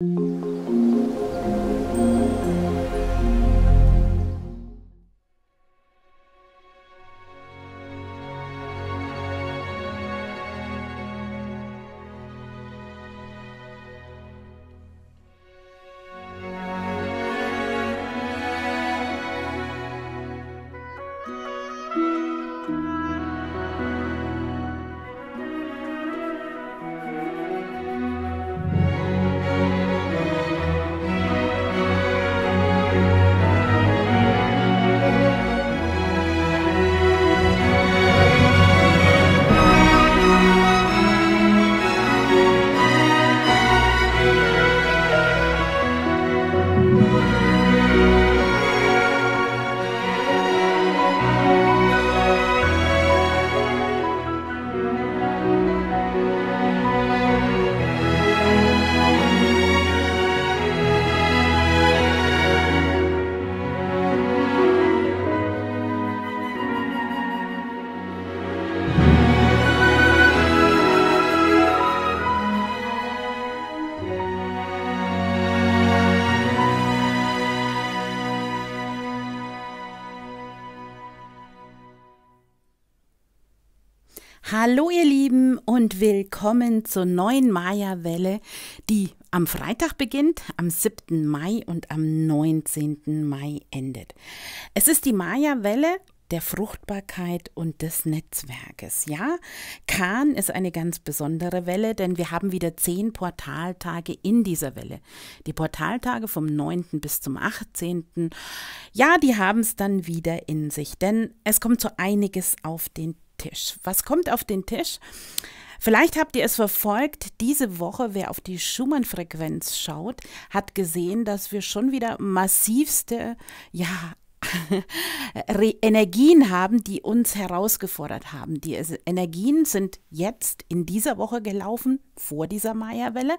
Thank mm. you. willkommen zur neuen Maya-Welle, die am Freitag beginnt, am 7. Mai und am 19. Mai endet. Es ist die Maya-Welle der Fruchtbarkeit und des Netzwerkes. Ja, Kahn ist eine ganz besondere Welle, denn wir haben wieder zehn Portaltage in dieser Welle. Die Portaltage vom 9. bis zum 18. Ja, die haben es dann wieder in sich, denn es kommt so einiges auf den Tisch. Was kommt auf den Tisch? Vielleicht habt ihr es verfolgt. Diese Woche, wer auf die Schumann-Frequenz schaut, hat gesehen, dass wir schon wieder massivste, ja, Energien haben, die uns herausgefordert haben. Die Energien sind jetzt in dieser Woche gelaufen, vor dieser Meierwelle. welle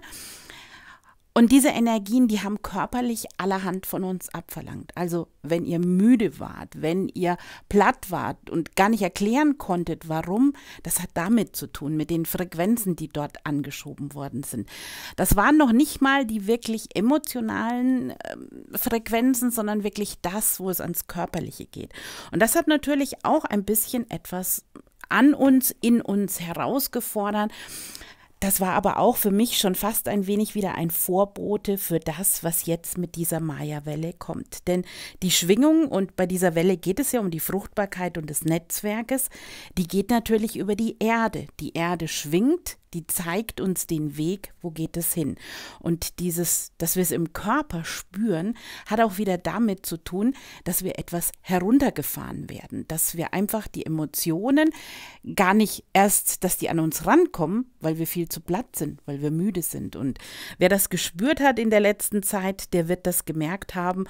und diese Energien, die haben körperlich allerhand von uns abverlangt. Also wenn ihr müde wart, wenn ihr platt wart und gar nicht erklären konntet, warum, das hat damit zu tun, mit den Frequenzen, die dort angeschoben worden sind. Das waren noch nicht mal die wirklich emotionalen äh, Frequenzen, sondern wirklich das, wo es ans Körperliche geht. Und das hat natürlich auch ein bisschen etwas an uns, in uns herausgefordert. Das war aber auch für mich schon fast ein wenig wieder ein Vorbote für das, was jetzt mit dieser Maya-Welle kommt. Denn die Schwingung, und bei dieser Welle geht es ja um die Fruchtbarkeit und des Netzwerkes, die geht natürlich über die Erde. Die Erde schwingt die zeigt uns den Weg, wo geht es hin. Und dieses, dass wir es im Körper spüren, hat auch wieder damit zu tun, dass wir etwas heruntergefahren werden, dass wir einfach die Emotionen gar nicht erst, dass die an uns rankommen, weil wir viel zu platt sind, weil wir müde sind. Und wer das gespürt hat in der letzten Zeit, der wird das gemerkt haben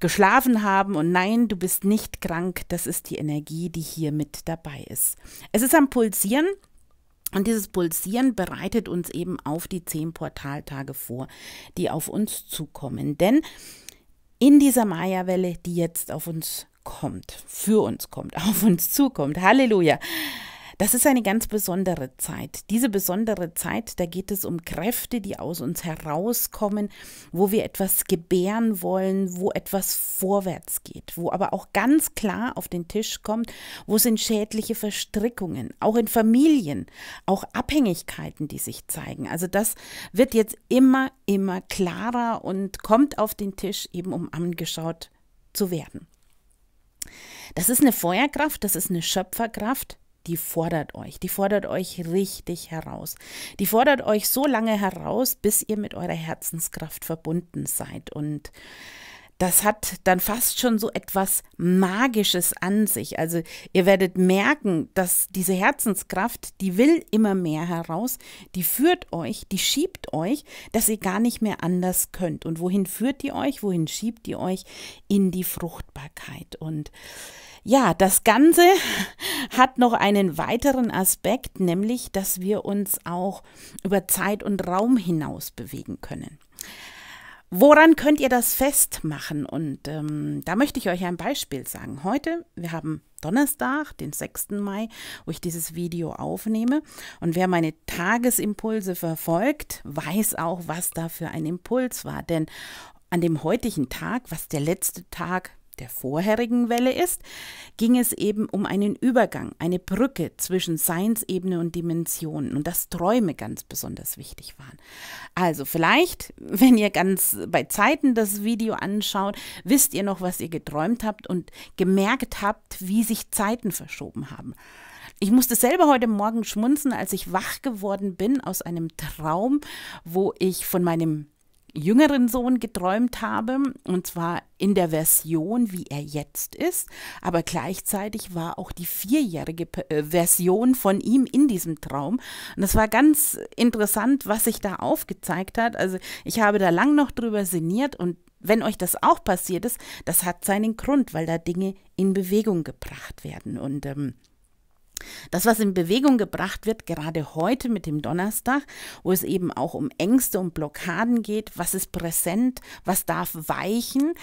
geschlafen haben und nein, du bist nicht krank, das ist die Energie, die hier mit dabei ist. Es ist am Pulsieren, und dieses Pulsieren bereitet uns eben auf die zehn Portaltage vor, die auf uns zukommen. Denn in dieser Maya-Welle, die jetzt auf uns kommt, für uns kommt, auf uns zukommt, Halleluja, das ist eine ganz besondere Zeit. Diese besondere Zeit, da geht es um Kräfte, die aus uns herauskommen, wo wir etwas gebären wollen, wo etwas vorwärts geht, wo aber auch ganz klar auf den Tisch kommt, wo sind schädliche Verstrickungen, auch in Familien, auch Abhängigkeiten, die sich zeigen. Also das wird jetzt immer, immer klarer und kommt auf den Tisch eben, um angeschaut zu werden. Das ist eine Feuerkraft, das ist eine Schöpferkraft, die fordert euch. Die fordert euch richtig heraus. Die fordert euch so lange heraus, bis ihr mit eurer Herzenskraft verbunden seid. Und das hat dann fast schon so etwas Magisches an sich. Also ihr werdet merken, dass diese Herzenskraft, die will immer mehr heraus, die führt euch, die schiebt euch, dass ihr gar nicht mehr anders könnt. Und wohin führt die euch? Wohin schiebt die euch? In die Fruchtbarkeit. Und ja, das Ganze hat noch einen weiteren Aspekt, nämlich, dass wir uns auch über Zeit und Raum hinaus bewegen können. Woran könnt ihr das festmachen? Und ähm, da möchte ich euch ein Beispiel sagen. Heute, wir haben Donnerstag, den 6. Mai, wo ich dieses Video aufnehme. Und wer meine Tagesimpulse verfolgt, weiß auch, was da für ein Impuls war. Denn an dem heutigen Tag, was der letzte Tag der vorherigen Welle ist, ging es eben um einen Übergang, eine Brücke zwischen Seinsebene und Dimensionen und dass Träume ganz besonders wichtig waren. Also vielleicht, wenn ihr ganz bei Zeiten das Video anschaut, wisst ihr noch, was ihr geträumt habt und gemerkt habt, wie sich Zeiten verschoben haben. Ich musste selber heute Morgen schmunzen, als ich wach geworden bin aus einem Traum, wo ich von meinem jüngeren Sohn geträumt habe, und zwar in der Version, wie er jetzt ist, aber gleichzeitig war auch die vierjährige äh, Version von ihm in diesem Traum. Und es war ganz interessant, was sich da aufgezeigt hat. Also ich habe da lang noch drüber sinniert und wenn euch das auch passiert ist, das hat seinen Grund, weil da Dinge in Bewegung gebracht werden. Und ähm, das, was in Bewegung gebracht wird, gerade heute mit dem Donnerstag, wo es eben auch um Ängste und Blockaden geht, was ist präsent, was darf weichen,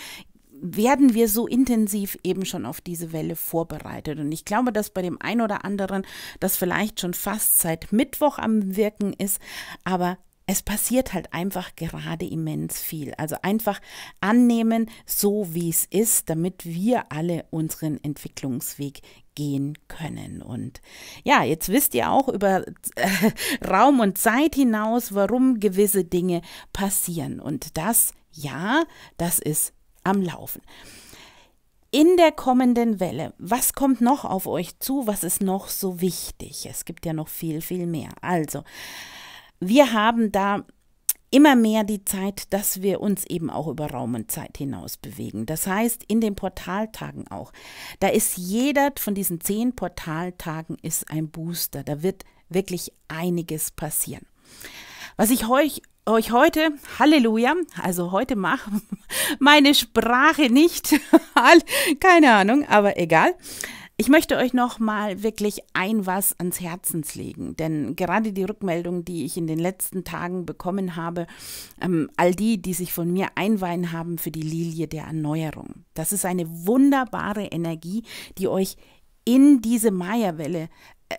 werden wir so intensiv eben schon auf diese Welle vorbereitet. Und ich glaube, dass bei dem einen oder anderen das vielleicht schon fast seit Mittwoch am Wirken ist, aber es passiert halt einfach gerade immens viel. Also einfach annehmen, so wie es ist, damit wir alle unseren Entwicklungsweg gehen können. Und ja, jetzt wisst ihr auch über äh, Raum und Zeit hinaus, warum gewisse Dinge passieren. Und das, ja, das ist am Laufen in der kommenden Welle, was kommt noch auf euch zu? Was ist noch so wichtig? Es gibt ja noch viel, viel mehr. Also, wir haben da immer mehr die Zeit, dass wir uns eben auch über Raum und Zeit hinaus bewegen. Das heißt, in den Portaltagen auch. Da ist jeder von diesen zehn Portaltagen ist ein Booster. Da wird wirklich einiges passieren. Was ich euch, euch heute, Halleluja, also heute mache meine Sprache nicht, keine Ahnung, aber egal. Ich möchte euch nochmal wirklich ein was ans Herzens legen, denn gerade die Rückmeldung, die ich in den letzten Tagen bekommen habe, ähm, all die, die sich von mir einweihen haben für die Lilie der Erneuerung. Das ist eine wunderbare Energie, die euch in diese Maya-Welle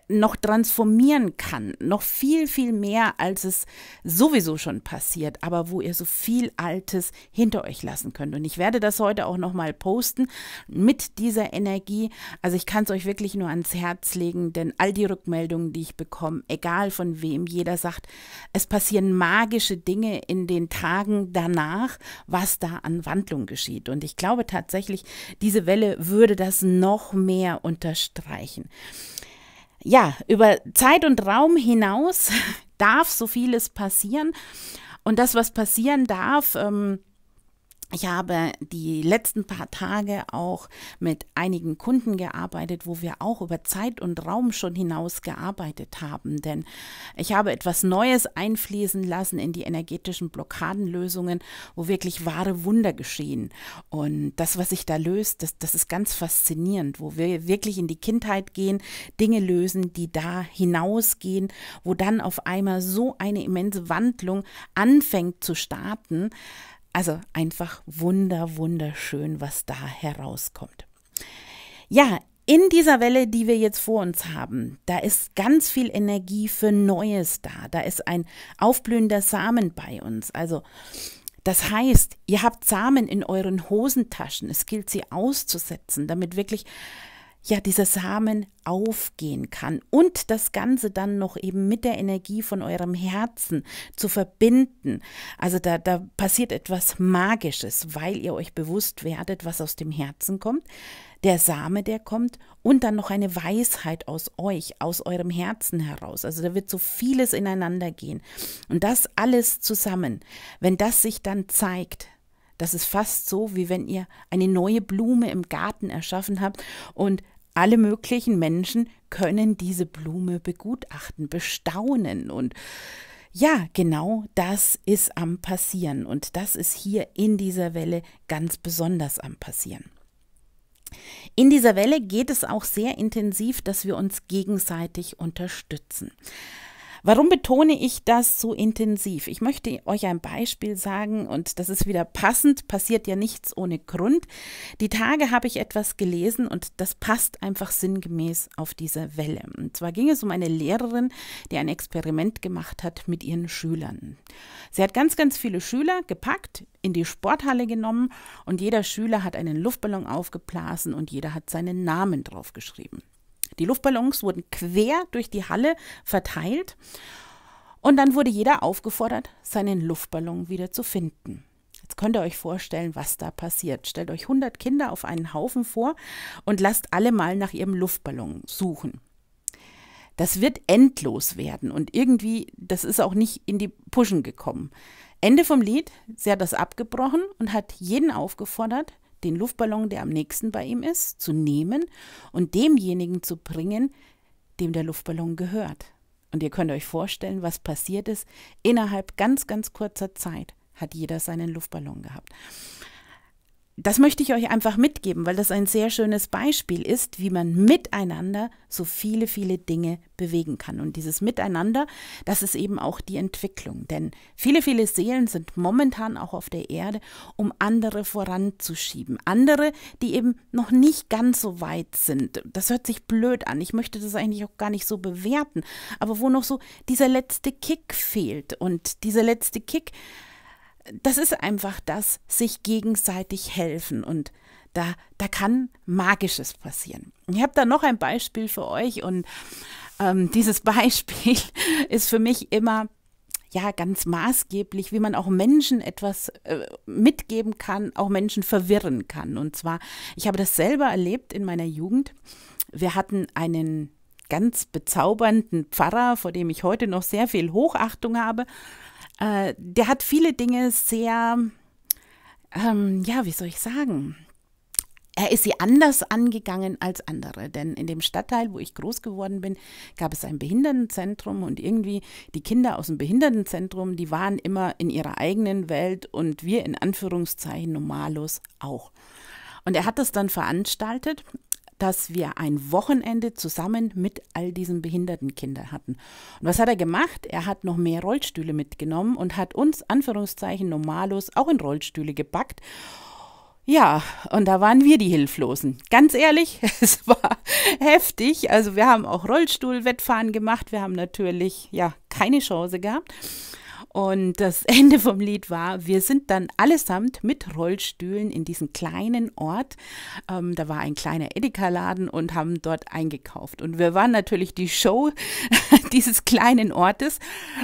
noch transformieren kann, noch viel, viel mehr, als es sowieso schon passiert, aber wo ihr so viel Altes hinter euch lassen könnt. Und ich werde das heute auch nochmal posten mit dieser Energie. Also ich kann es euch wirklich nur ans Herz legen, denn all die Rückmeldungen, die ich bekomme, egal von wem, jeder sagt, es passieren magische Dinge in den Tagen danach, was da an Wandlung geschieht. Und ich glaube tatsächlich, diese Welle würde das noch mehr unterstreichen ja, über Zeit und Raum hinaus darf so vieles passieren. Und das, was passieren darf, ähm, ich habe die letzten paar Tage auch mit einigen Kunden gearbeitet, wo wir auch über Zeit und Raum schon hinaus gearbeitet haben. Denn ich habe etwas Neues einfließen lassen in die energetischen Blockadenlösungen, wo wirklich wahre Wunder geschehen. Und das, was sich da löst, das, das ist ganz faszinierend, wo wir wirklich in die Kindheit gehen, Dinge lösen, die da hinausgehen, wo dann auf einmal so eine immense Wandlung anfängt zu starten also einfach wunder, wunderschön, was da herauskommt. Ja, in dieser Welle, die wir jetzt vor uns haben, da ist ganz viel Energie für Neues da. Da ist ein aufblühender Samen bei uns. Also das heißt, ihr habt Samen in euren Hosentaschen. Es gilt, sie auszusetzen, damit wirklich ja, dieser Samen aufgehen kann und das Ganze dann noch eben mit der Energie von eurem Herzen zu verbinden. Also da, da passiert etwas Magisches, weil ihr euch bewusst werdet, was aus dem Herzen kommt, der Same, der kommt und dann noch eine Weisheit aus euch, aus eurem Herzen heraus. Also da wird so vieles ineinander gehen. Und das alles zusammen, wenn das sich dann zeigt, das ist fast so, wie wenn ihr eine neue Blume im Garten erschaffen habt und alle möglichen Menschen können diese Blume begutachten, bestaunen und ja, genau das ist am Passieren und das ist hier in dieser Welle ganz besonders am Passieren. In dieser Welle geht es auch sehr intensiv, dass wir uns gegenseitig unterstützen. Warum betone ich das so intensiv? Ich möchte euch ein Beispiel sagen und das ist wieder passend, passiert ja nichts ohne Grund. Die Tage habe ich etwas gelesen und das passt einfach sinngemäß auf diese Welle. Und zwar ging es um eine Lehrerin, die ein Experiment gemacht hat mit ihren Schülern. Sie hat ganz, ganz viele Schüler gepackt, in die Sporthalle genommen und jeder Schüler hat einen Luftballon aufgeblasen und jeder hat seinen Namen draufgeschrieben. Die Luftballons wurden quer durch die Halle verteilt und dann wurde jeder aufgefordert, seinen Luftballon wieder zu finden. Jetzt könnt ihr euch vorstellen, was da passiert. Stellt euch 100 Kinder auf einen Haufen vor und lasst alle mal nach ihrem Luftballon suchen. Das wird endlos werden und irgendwie, das ist auch nicht in die Puschen gekommen. Ende vom Lied, sie hat das abgebrochen und hat jeden aufgefordert, den Luftballon, der am nächsten bei ihm ist, zu nehmen und demjenigen zu bringen, dem der Luftballon gehört. Und ihr könnt euch vorstellen, was passiert ist. Innerhalb ganz, ganz kurzer Zeit hat jeder seinen Luftballon gehabt das möchte ich euch einfach mitgeben, weil das ein sehr schönes Beispiel ist, wie man miteinander so viele, viele Dinge bewegen kann. Und dieses Miteinander, das ist eben auch die Entwicklung. Denn viele, viele Seelen sind momentan auch auf der Erde, um andere voranzuschieben. Andere, die eben noch nicht ganz so weit sind. Das hört sich blöd an. Ich möchte das eigentlich auch gar nicht so bewerten. Aber wo noch so dieser letzte Kick fehlt. Und dieser letzte Kick das ist einfach das, sich gegenseitig helfen und da, da kann Magisches passieren. Ich habe da noch ein Beispiel für euch und ähm, dieses Beispiel ist für mich immer ja ganz maßgeblich, wie man auch Menschen etwas äh, mitgeben kann, auch Menschen verwirren kann. Und zwar, ich habe das selber erlebt in meiner Jugend. Wir hatten einen ganz bezaubernden Pfarrer, vor dem ich heute noch sehr viel Hochachtung habe. Äh, der hat viele Dinge sehr, ähm, ja, wie soll ich sagen? Er ist sie anders angegangen als andere, denn in dem Stadtteil, wo ich groß geworden bin, gab es ein Behindertenzentrum und irgendwie die Kinder aus dem Behindertenzentrum, die waren immer in ihrer eigenen Welt und wir in Anführungszeichen normalos auch. Und er hat das dann veranstaltet dass wir ein Wochenende zusammen mit all diesen behinderten Kindern hatten. Und was hat er gemacht? Er hat noch mehr Rollstühle mitgenommen und hat uns, Anführungszeichen, Normalos auch in Rollstühle gepackt. Ja, und da waren wir die Hilflosen. Ganz ehrlich, es war heftig. Also wir haben auch Rollstuhlwettfahren gemacht. Wir haben natürlich ja keine Chance gehabt. Und das Ende vom Lied war, wir sind dann allesamt mit Rollstühlen in diesen kleinen Ort. Ähm, da war ein kleiner Edeka-Laden und haben dort eingekauft. Und wir waren natürlich die Show dieses kleinen Ortes,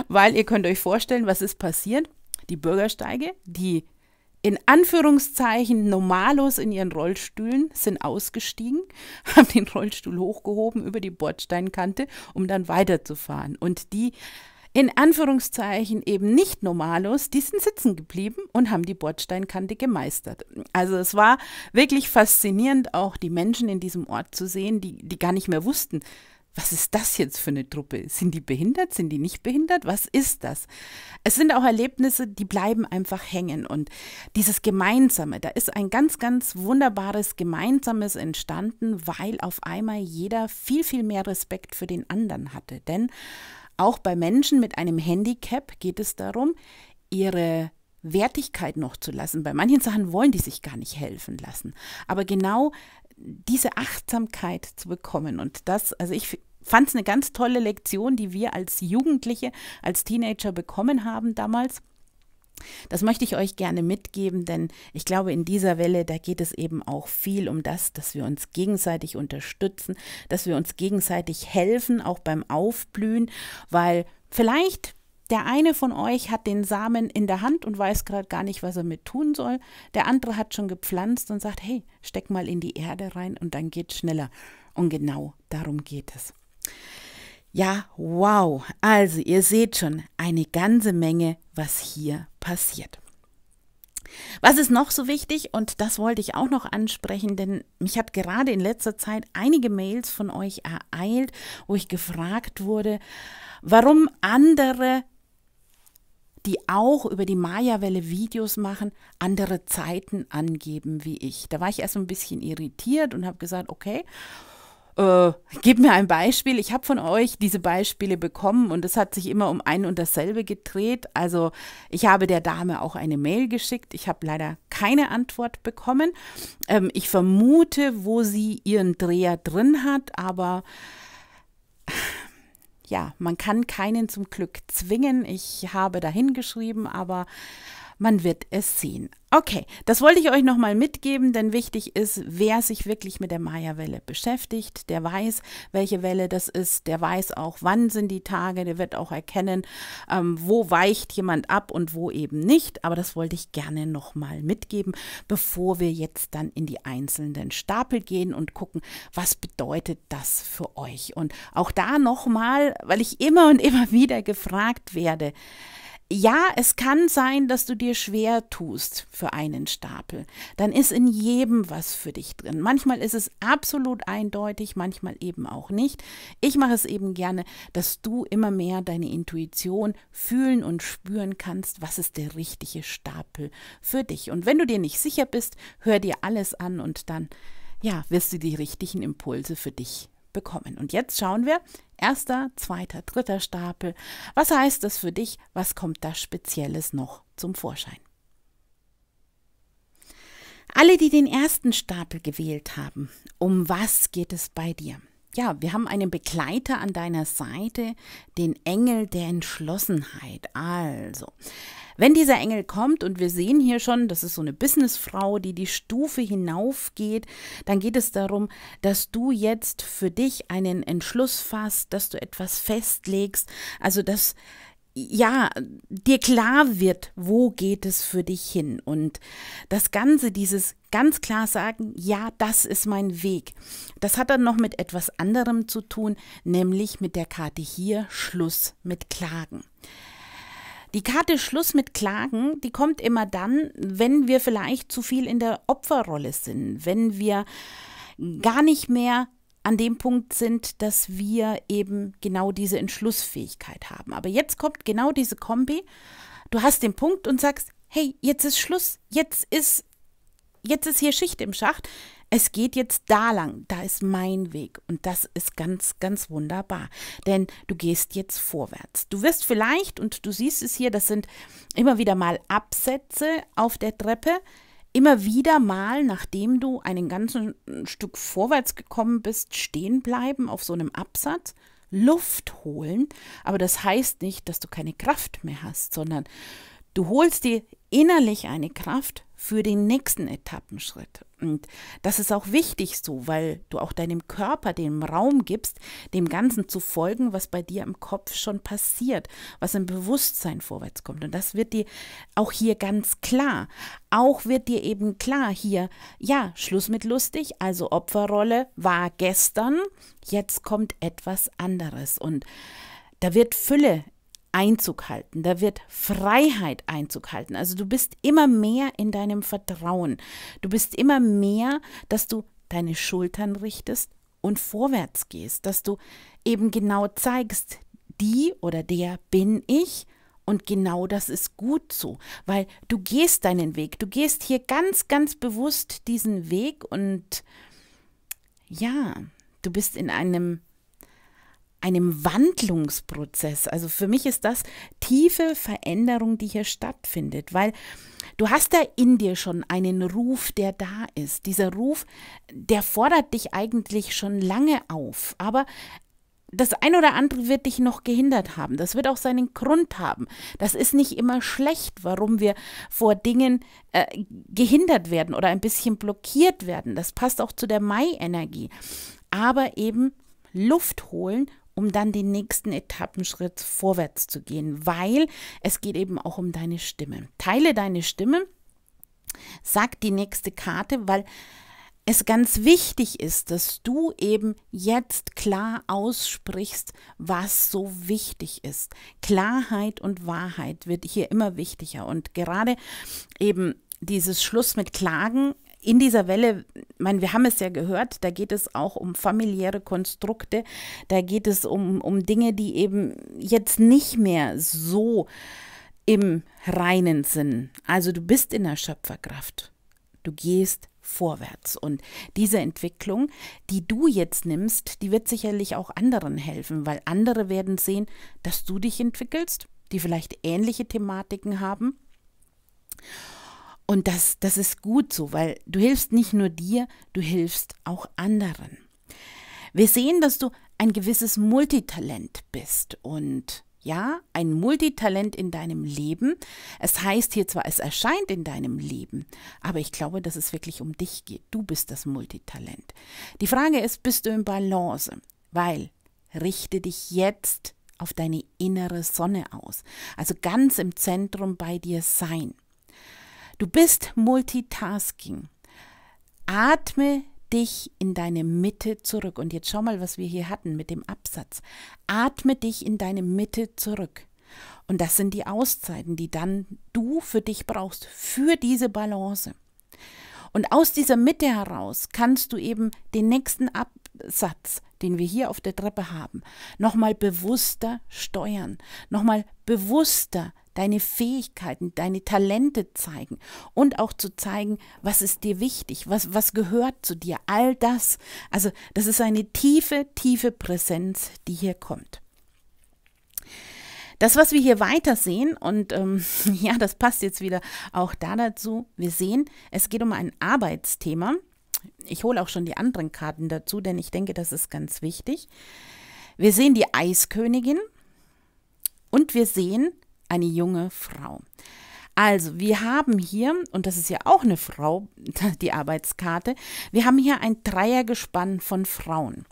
weil ihr könnt euch vorstellen, was ist passiert. Die Bürgersteige, die in Anführungszeichen Normalos in ihren Rollstühlen sind ausgestiegen, haben den Rollstuhl hochgehoben über die Bordsteinkante, um dann weiterzufahren. Und die in Anführungszeichen eben nicht Normalos, die sind sitzen geblieben und haben die Bordsteinkante gemeistert. Also es war wirklich faszinierend, auch die Menschen in diesem Ort zu sehen, die, die gar nicht mehr wussten, was ist das jetzt für eine Truppe? Sind die behindert? Sind die nicht behindert? Was ist das? Es sind auch Erlebnisse, die bleiben einfach hängen. Und dieses Gemeinsame, da ist ein ganz, ganz wunderbares Gemeinsames entstanden, weil auf einmal jeder viel, viel mehr Respekt für den anderen hatte. Denn auch bei Menschen mit einem Handicap geht es darum, ihre Wertigkeit noch zu lassen. Bei manchen Sachen wollen die sich gar nicht helfen lassen. Aber genau diese Achtsamkeit zu bekommen und das, also ich fand es eine ganz tolle Lektion, die wir als Jugendliche, als Teenager bekommen haben damals. Das möchte ich euch gerne mitgeben, denn ich glaube, in dieser Welle, da geht es eben auch viel um das, dass wir uns gegenseitig unterstützen, dass wir uns gegenseitig helfen, auch beim Aufblühen, weil vielleicht der eine von euch hat den Samen in der Hand und weiß gerade gar nicht, was er mit tun soll. Der andere hat schon gepflanzt und sagt, hey, steck mal in die Erde rein und dann geht's schneller. Und genau darum geht es. Ja, wow. Also, ihr seht schon eine ganze Menge, was hier passiert. Was ist noch so wichtig? Und das wollte ich auch noch ansprechen, denn mich hat gerade in letzter Zeit einige Mails von euch ereilt, wo ich gefragt wurde, warum andere, die auch über die Maya-Welle Videos machen, andere Zeiten angeben wie ich. Da war ich erst ein bisschen irritiert und habe gesagt, okay, äh, gebt mir ein Beispiel. Ich habe von euch diese Beispiele bekommen und es hat sich immer um ein und dasselbe gedreht. Also ich habe der Dame auch eine Mail geschickt. Ich habe leider keine Antwort bekommen. Ähm, ich vermute, wo sie ihren Dreher drin hat, aber ja, man kann keinen zum Glück zwingen. Ich habe dahin geschrieben, aber man wird es sehen. Okay, das wollte ich euch nochmal mitgeben, denn wichtig ist, wer sich wirklich mit der Maya-Welle beschäftigt, der weiß, welche Welle das ist, der weiß auch, wann sind die Tage, der wird auch erkennen, ähm, wo weicht jemand ab und wo eben nicht. Aber das wollte ich gerne nochmal mitgeben, bevor wir jetzt dann in die einzelnen Stapel gehen und gucken, was bedeutet das für euch. Und auch da nochmal, weil ich immer und immer wieder gefragt werde, ja, es kann sein, dass du dir schwer tust für einen Stapel. Dann ist in jedem was für dich drin. Manchmal ist es absolut eindeutig, manchmal eben auch nicht. Ich mache es eben gerne, dass du immer mehr deine Intuition fühlen und spüren kannst, was ist der richtige Stapel für dich. Und wenn du dir nicht sicher bist, hör dir alles an und dann, ja, wirst du die richtigen Impulse für dich bekommen. Und jetzt schauen wir, erster, zweiter, dritter Stapel. Was heißt das für dich? Was kommt da Spezielles noch zum Vorschein? Alle, die den ersten Stapel gewählt haben, um was geht es bei dir? Ja, wir haben einen Begleiter an deiner Seite, den Engel der Entschlossenheit. Also, wenn dieser Engel kommt und wir sehen hier schon, das ist so eine Businessfrau, die die Stufe hinaufgeht, dann geht es darum, dass du jetzt für dich einen Entschluss fasst, dass du etwas festlegst, also dass ja, dir klar wird, wo geht es für dich hin. Und das Ganze, dieses ganz klar sagen, ja, das ist mein Weg. Das hat dann noch mit etwas anderem zu tun, nämlich mit der Karte hier, Schluss mit Klagen. Die Karte Schluss mit Klagen, die kommt immer dann, wenn wir vielleicht zu viel in der Opferrolle sind, wenn wir gar nicht mehr an dem Punkt sind, dass wir eben genau diese Entschlussfähigkeit haben. Aber jetzt kommt genau diese Kombi. Du hast den Punkt und sagst, hey, jetzt ist Schluss, jetzt ist jetzt ist hier Schicht im Schacht, es geht jetzt da lang, da ist mein Weg und das ist ganz, ganz wunderbar, denn du gehst jetzt vorwärts. Du wirst vielleicht, und du siehst es hier, das sind immer wieder mal Absätze auf der Treppe, immer wieder mal, nachdem du ein ganzes Stück vorwärts gekommen bist, stehen bleiben auf so einem Absatz, Luft holen, aber das heißt nicht, dass du keine Kraft mehr hast, sondern du holst dir innerlich eine Kraft für den nächsten Etappenschritt. Und das ist auch wichtig so, weil du auch deinem Körper den Raum gibst, dem Ganzen zu folgen, was bei dir im Kopf schon passiert, was im Bewusstsein vorwärts kommt. Und das wird dir auch hier ganz klar. Auch wird dir eben klar hier, ja, Schluss mit lustig, also Opferrolle war gestern, jetzt kommt etwas anderes. Und da wird Fülle Einzug halten, da wird Freiheit Einzug halten. Also du bist immer mehr in deinem Vertrauen. Du bist immer mehr, dass du deine Schultern richtest und vorwärts gehst, dass du eben genau zeigst, die oder der bin ich und genau das ist gut so, weil du gehst deinen Weg, du gehst hier ganz, ganz bewusst diesen Weg und ja, du bist in einem einem Wandlungsprozess. Also für mich ist das tiefe Veränderung, die hier stattfindet, weil du hast da in dir schon einen Ruf, der da ist. Dieser Ruf, der fordert dich eigentlich schon lange auf, aber das ein oder andere wird dich noch gehindert haben. Das wird auch seinen Grund haben. Das ist nicht immer schlecht, warum wir vor Dingen äh, gehindert werden oder ein bisschen blockiert werden. Das passt auch zu der Mai-Energie. Aber eben Luft holen um dann den nächsten Etappenschritt vorwärts zu gehen, weil es geht eben auch um deine Stimme. Teile deine Stimme, sagt die nächste Karte, weil es ganz wichtig ist, dass du eben jetzt klar aussprichst, was so wichtig ist. Klarheit und Wahrheit wird hier immer wichtiger und gerade eben dieses Schluss mit Klagen in dieser Welle, ich meine, wir haben es ja gehört, da geht es auch um familiäre Konstrukte, da geht es um, um Dinge, die eben jetzt nicht mehr so im reinen Sinn. Also du bist in der Schöpferkraft. Du gehst vorwärts. Und diese Entwicklung, die du jetzt nimmst, die wird sicherlich auch anderen helfen, weil andere werden sehen, dass du dich entwickelst, die vielleicht ähnliche Thematiken haben. Und das, das ist gut so, weil du hilfst nicht nur dir, du hilfst auch anderen. Wir sehen, dass du ein gewisses Multitalent bist und ja, ein Multitalent in deinem Leben. Es heißt hier zwar, es erscheint in deinem Leben, aber ich glaube, dass es wirklich um dich geht. Du bist das Multitalent. Die Frage ist, bist du in Balance? Weil richte dich jetzt auf deine innere Sonne aus. Also ganz im Zentrum bei dir sein. Du bist Multitasking. Atme dich in deine Mitte zurück. Und jetzt schau mal, was wir hier hatten mit dem Absatz. Atme dich in deine Mitte zurück. Und das sind die Auszeiten, die dann du für dich brauchst, für diese Balance. Und aus dieser Mitte heraus kannst du eben den nächsten Absatz, den wir hier auf der Treppe haben, nochmal bewusster steuern, nochmal bewusster steuern deine Fähigkeiten, deine Talente zeigen und auch zu zeigen, was ist dir wichtig, was, was gehört zu dir, all das. Also das ist eine tiefe, tiefe Präsenz, die hier kommt. Das, was wir hier weiter sehen, und ähm, ja, das passt jetzt wieder auch da dazu, wir sehen, es geht um ein Arbeitsthema. Ich hole auch schon die anderen Karten dazu, denn ich denke, das ist ganz wichtig. Wir sehen die Eiskönigin und wir sehen eine junge Frau. Also, wir haben hier, und das ist ja auch eine Frau, die Arbeitskarte, wir haben hier ein Dreiergespann von Frauen.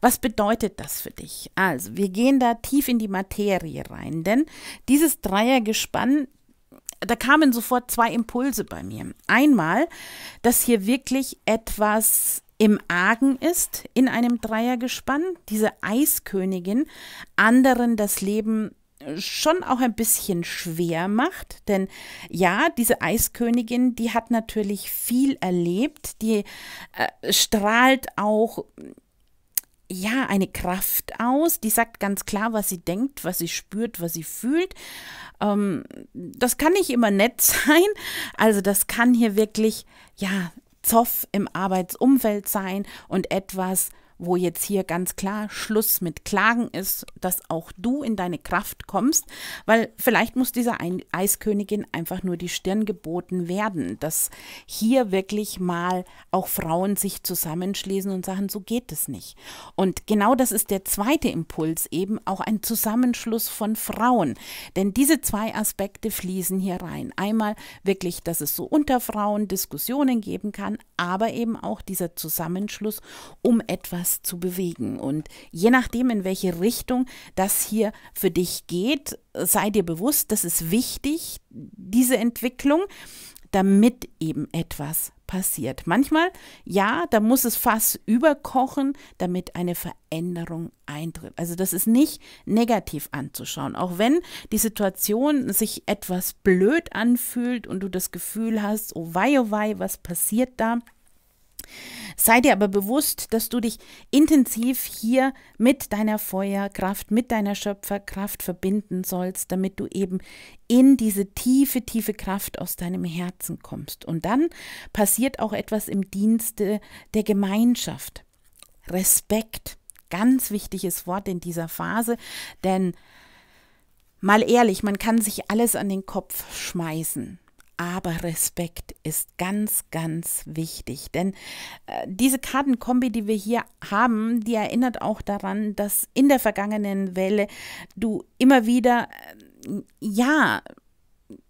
Was bedeutet das für dich? Also, wir gehen da tief in die Materie rein, denn dieses Dreiergespann, da kamen sofort zwei Impulse bei mir. Einmal, dass hier wirklich etwas im Argen ist in einem Dreiergespann, diese Eiskönigin anderen das Leben schon auch ein bisschen schwer macht. Denn ja, diese Eiskönigin, die hat natürlich viel erlebt, die äh, strahlt auch ja, eine Kraft aus, die sagt ganz klar, was sie denkt, was sie spürt, was sie fühlt. Ähm, das kann nicht immer nett sein. Also das kann hier wirklich, ja, Zoff im Arbeitsumfeld sein und etwas, wo jetzt hier ganz klar Schluss mit Klagen ist, dass auch du in deine Kraft kommst, weil vielleicht muss dieser Eiskönigin einfach nur die Stirn geboten werden, dass hier wirklich mal auch Frauen sich zusammenschließen und sagen, so geht es nicht. Und genau das ist der zweite Impuls eben, auch ein Zusammenschluss von Frauen, denn diese zwei Aspekte fließen hier rein. Einmal wirklich, dass es so unter Frauen Diskussionen geben kann, aber eben auch dieser Zusammenschluss, um etwas etwas zu bewegen. Und je nachdem, in welche Richtung das hier für dich geht, sei dir bewusst, das ist wichtig, diese Entwicklung, damit eben etwas passiert. Manchmal, ja, da muss es fast überkochen, damit eine Veränderung eintritt. Also das ist nicht negativ anzuschauen. Auch wenn die Situation sich etwas blöd anfühlt und du das Gefühl hast, oh wei, oh wei, was passiert da? Sei dir aber bewusst, dass du dich intensiv hier mit deiner Feuerkraft, mit deiner Schöpferkraft verbinden sollst, damit du eben in diese tiefe, tiefe Kraft aus deinem Herzen kommst. Und dann passiert auch etwas im Dienste der Gemeinschaft. Respekt, ganz wichtiges Wort in dieser Phase, denn mal ehrlich, man kann sich alles an den Kopf schmeißen aber Respekt ist ganz, ganz wichtig. Denn äh, diese Kartenkombi, die wir hier haben, die erinnert auch daran, dass in der vergangenen Welle du immer wieder, äh, ja,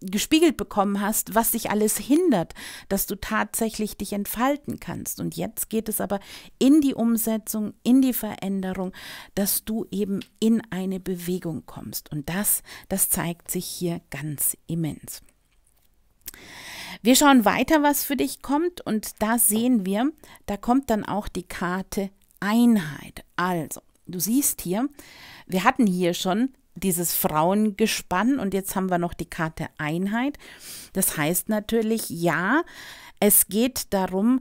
gespiegelt bekommen hast, was dich alles hindert, dass du tatsächlich dich entfalten kannst. Und jetzt geht es aber in die Umsetzung, in die Veränderung, dass du eben in eine Bewegung kommst. Und das, das zeigt sich hier ganz immens. Wir schauen weiter, was für dich kommt und da sehen wir, da kommt dann auch die Karte Einheit. Also, du siehst hier, wir hatten hier schon dieses Frauengespann und jetzt haben wir noch die Karte Einheit. Das heißt natürlich, ja, es geht darum,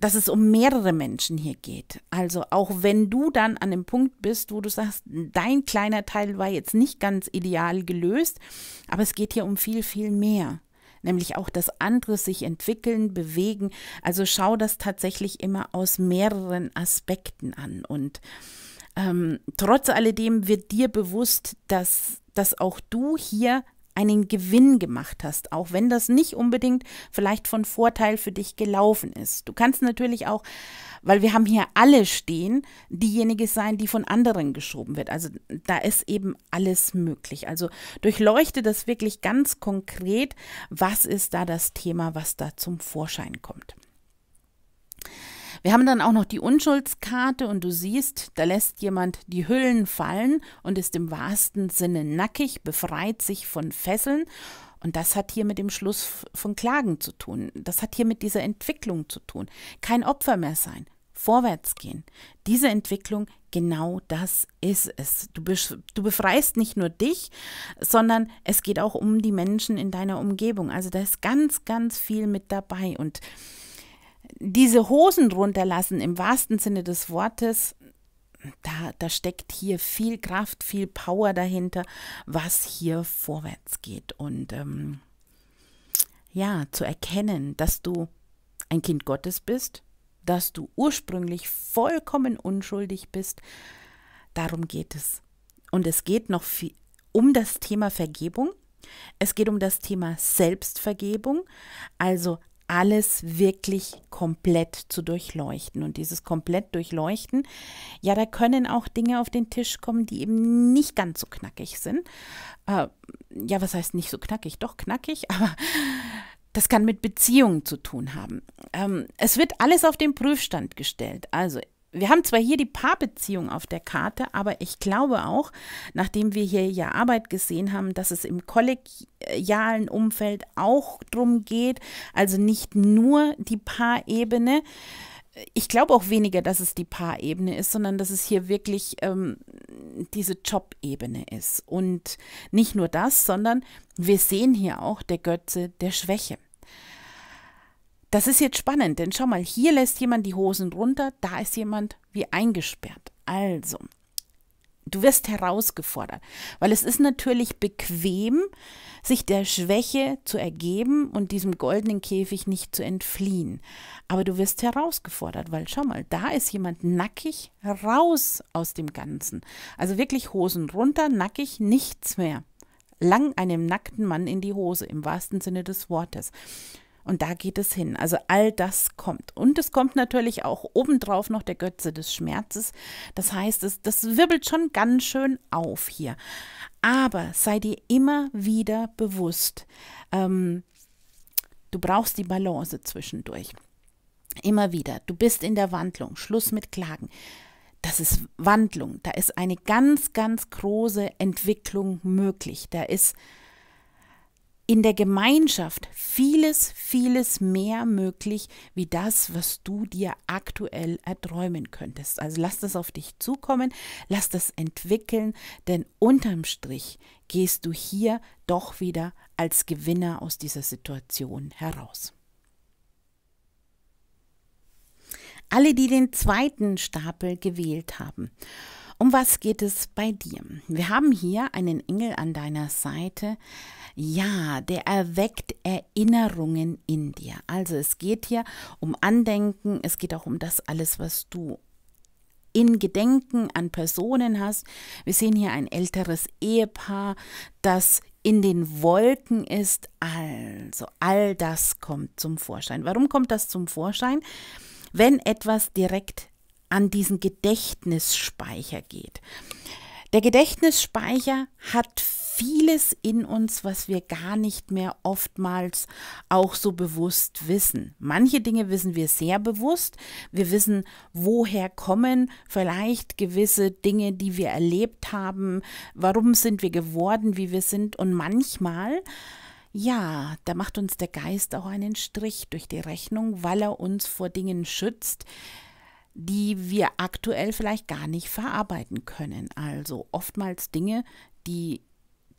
dass es um mehrere Menschen hier geht. Also auch wenn du dann an dem Punkt bist, wo du sagst, dein kleiner Teil war jetzt nicht ganz ideal gelöst, aber es geht hier um viel, viel mehr. Nämlich auch dass andere sich entwickeln, bewegen. Also schau das tatsächlich immer aus mehreren Aspekten an. Und ähm, trotz alledem wird dir bewusst, dass, dass auch du hier einen Gewinn gemacht hast, auch wenn das nicht unbedingt vielleicht von Vorteil für dich gelaufen ist. Du kannst natürlich auch, weil wir haben hier alle stehen, diejenige sein, die von anderen geschoben wird. Also da ist eben alles möglich. Also durchleuchte das wirklich ganz konkret, was ist da das Thema, was da zum Vorschein kommt. Wir haben dann auch noch die Unschuldskarte und du siehst, da lässt jemand die Hüllen fallen und ist im wahrsten Sinne nackig, befreit sich von Fesseln. Und das hat hier mit dem Schluss von Klagen zu tun. Das hat hier mit dieser Entwicklung zu tun. Kein Opfer mehr sein, vorwärts gehen. Diese Entwicklung, genau das ist es. Du, du, befreist nicht nur dich, sondern es geht auch um die Menschen in deiner Umgebung. Also da ist ganz, ganz viel mit dabei. Und diese Hosen runterlassen im wahrsten Sinne des Wortes, da, da steckt hier viel Kraft, viel Power dahinter, was hier vorwärts geht. Und ähm, ja, zu erkennen, dass du ein Kind Gottes bist, dass du ursprünglich vollkommen unschuldig bist, darum geht es. Und es geht noch viel, um das Thema Vergebung. Es geht um das Thema Selbstvergebung, also alles wirklich komplett zu durchleuchten. Und dieses komplett durchleuchten, ja, da können auch Dinge auf den Tisch kommen, die eben nicht ganz so knackig sind. Äh, ja, was heißt nicht so knackig? Doch knackig, aber das kann mit Beziehungen zu tun haben. Ähm, es wird alles auf den Prüfstand gestellt. Also wir haben zwar hier die Paarbeziehung auf der Karte, aber ich glaube auch, nachdem wir hier ja Arbeit gesehen haben, dass es im kollegialen Umfeld auch drum geht, also nicht nur die Paarebene. Ich glaube auch weniger, dass es die Paarebene ist, sondern dass es hier wirklich ähm, diese Jobebene ist. Und nicht nur das, sondern wir sehen hier auch der Götze der Schwäche. Das ist jetzt spannend, denn schau mal, hier lässt jemand die Hosen runter, da ist jemand wie eingesperrt. Also, du wirst herausgefordert, weil es ist natürlich bequem, sich der Schwäche zu ergeben und diesem goldenen Käfig nicht zu entfliehen. Aber du wirst herausgefordert, weil schau mal, da ist jemand nackig raus aus dem Ganzen. Also wirklich Hosen runter, nackig, nichts mehr. Lang einem nackten Mann in die Hose, im wahrsten Sinne des Wortes. Und da geht es hin. Also all das kommt. Und es kommt natürlich auch obendrauf noch der Götze des Schmerzes. Das heißt, es, das wirbelt schon ganz schön auf hier. Aber sei dir immer wieder bewusst, ähm, du brauchst die Balance zwischendurch. Immer wieder. Du bist in der Wandlung. Schluss mit Klagen das ist Wandlung, da ist eine ganz, ganz große Entwicklung möglich, da ist in der Gemeinschaft vieles, vieles mehr möglich, wie das, was du dir aktuell erträumen könntest. Also lass das auf dich zukommen, lass das entwickeln, denn unterm Strich gehst du hier doch wieder als Gewinner aus dieser Situation heraus. Alle, die den zweiten Stapel gewählt haben um was geht es bei dir? Wir haben hier einen Engel an deiner Seite. Ja, der erweckt Erinnerungen in dir. Also es geht hier um Andenken, es geht auch um das alles, was du in Gedenken an Personen hast. Wir sehen hier ein älteres Ehepaar, das in den Wolken ist. Also all das kommt zum Vorschein. Warum kommt das zum Vorschein? Wenn etwas direkt an diesen Gedächtnisspeicher geht. Der Gedächtnisspeicher hat vieles in uns, was wir gar nicht mehr oftmals auch so bewusst wissen. Manche Dinge wissen wir sehr bewusst. Wir wissen, woher kommen vielleicht gewisse Dinge, die wir erlebt haben, warum sind wir geworden, wie wir sind. Und manchmal, ja, da macht uns der Geist auch einen Strich durch die Rechnung, weil er uns vor Dingen schützt, die wir aktuell vielleicht gar nicht verarbeiten können. Also oftmals Dinge, die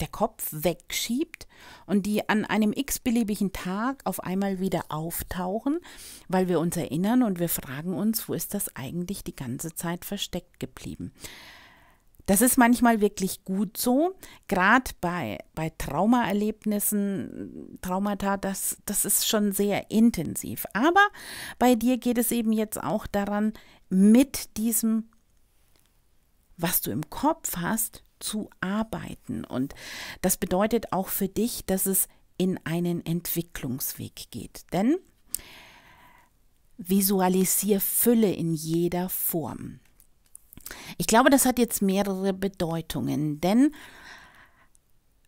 der Kopf wegschiebt und die an einem x-beliebigen Tag auf einmal wieder auftauchen, weil wir uns erinnern und wir fragen uns, wo ist das eigentlich die ganze Zeit versteckt geblieben. Das ist manchmal wirklich gut so, gerade bei, bei Traumaerlebnissen, Traumata, das, das ist schon sehr intensiv. Aber bei dir geht es eben jetzt auch daran, mit diesem, was du im Kopf hast, zu arbeiten. Und das bedeutet auch für dich, dass es in einen Entwicklungsweg geht. Denn visualisier Fülle in jeder Form. Ich glaube, das hat jetzt mehrere Bedeutungen, denn